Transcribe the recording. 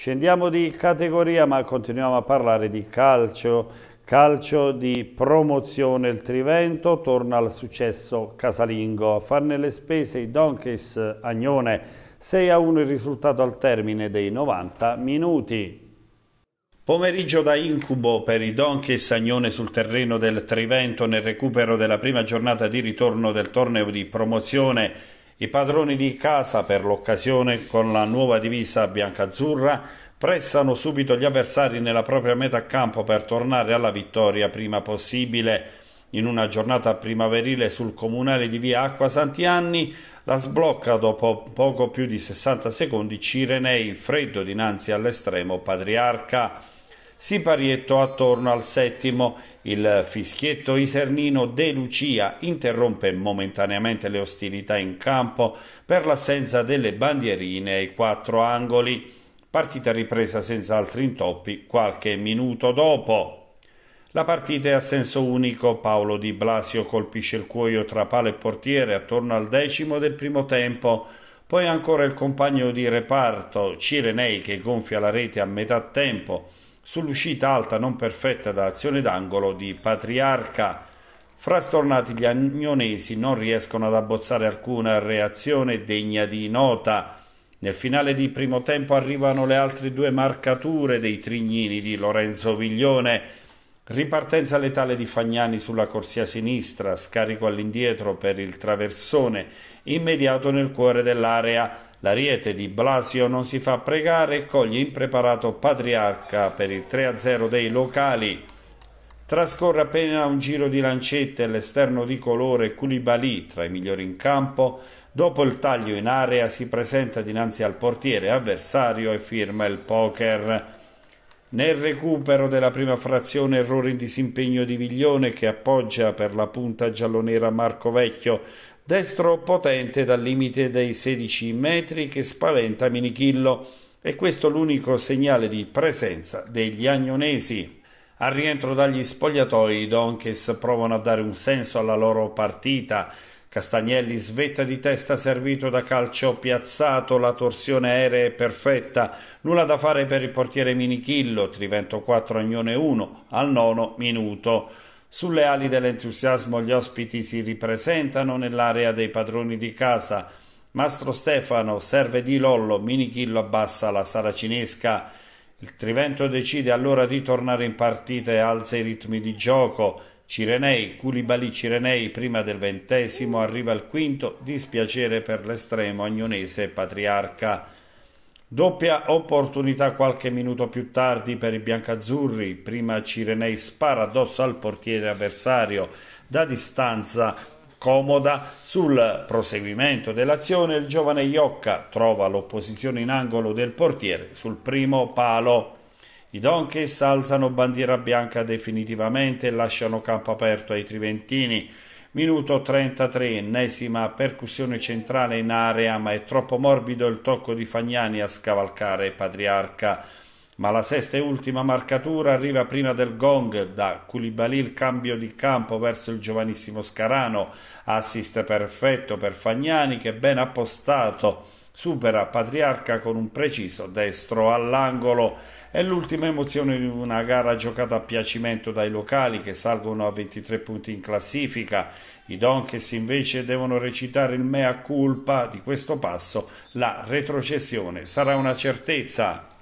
Scendiamo di categoria ma continuiamo a parlare di calcio. Calcio di promozione il Trivento, torna al successo Casalingo. A farne le spese i Donkeys Agnone, 6 a 1 il risultato al termine dei 90 minuti. Pomeriggio da incubo per i Donchi e Sagnone sul terreno del Trivento nel recupero della prima giornata di ritorno del torneo di promozione. I padroni di casa per l'occasione con la nuova divisa biancazzurra pressano subito gli avversari nella propria metà campo per tornare alla vittoria prima possibile. In una giornata primaverile sul comunale di via Acqua Santianni la sblocca dopo poco più di 60 secondi Cirenei, freddo dinanzi all'estremo patriarca si parietto attorno al settimo. Il fischietto isernino De Lucia interrompe momentaneamente le ostilità in campo per l'assenza delle bandierine ai quattro angoli. Partita ripresa senza altri intoppi qualche minuto dopo. La partita è a senso unico, Paolo Di Blasio colpisce il cuoio tra palo e portiere attorno al decimo del primo tempo, poi ancora il compagno di reparto Cirenei che gonfia la rete a metà tempo sull'uscita alta non perfetta da azione d'angolo di Patriarca. Frastornati gli agnonesi non riescono ad abbozzare alcuna reazione degna di nota. Nel finale di primo tempo arrivano le altre due marcature dei trignini di Lorenzo Viglione. Ripartenza letale di Fagnani sulla corsia sinistra, scarico all'indietro per il traversone, immediato nel cuore dell'area L'ariete di Blasio non si fa pregare e coglie impreparato Patriarca per il 3-0 dei locali. Trascorre appena un giro di lancette l'esterno di colore Culibali tra i migliori in campo. Dopo il taglio in area si presenta dinanzi al portiere avversario e firma il poker. Nel recupero della prima frazione errore in disimpegno di Viglione che appoggia per la punta giallonera Marco Vecchio, destro potente dal limite dei 16 metri che spaventa Minichillo e questo l'unico segnale di presenza degli agnonesi. Al rientro dagli spogliatoi i Donches provano a dare un senso alla loro partita, Castagnelli svetta di testa servito da calcio piazzato, la torsione aerea è perfetta, nulla da fare per il portiere Minichillo, Trivento 4 Agnone 1 al nono minuto. Sulle ali dell'entusiasmo gli ospiti si ripresentano nell'area dei padroni di casa. Mastro Stefano serve di Lollo, Minichillo abbassa la sala cinesca. Il Trivento decide allora di tornare in partita e alza i ritmi di gioco. Cirenei, Culibali Cirenei prima del ventesimo, arriva al quinto, dispiacere per l'estremo agnonese patriarca. Doppia opportunità qualche minuto più tardi per i biancazzurri, prima Cirenei spara addosso al portiere avversario, da distanza comoda sul proseguimento dell'azione il giovane Iocca trova l'opposizione in angolo del portiere sul primo palo. I Donkeys alzano bandiera bianca definitivamente e lasciano campo aperto ai Triventini. Minuto 33, ennesima percussione centrale in area, ma è troppo morbido il tocco di Fagnani a scavalcare Patriarca. Ma la sesta e ultima marcatura arriva prima del gong, da Koulibaly il cambio di campo verso il giovanissimo Scarano, assist perfetto per Fagnani che è ben appostato supera Patriarca con un preciso destro all'angolo. È l'ultima emozione di una gara giocata a piacimento dai locali che salgono a 23 punti in classifica. I Donches invece devono recitare il mea culpa di questo passo. La retrocessione sarà una certezza.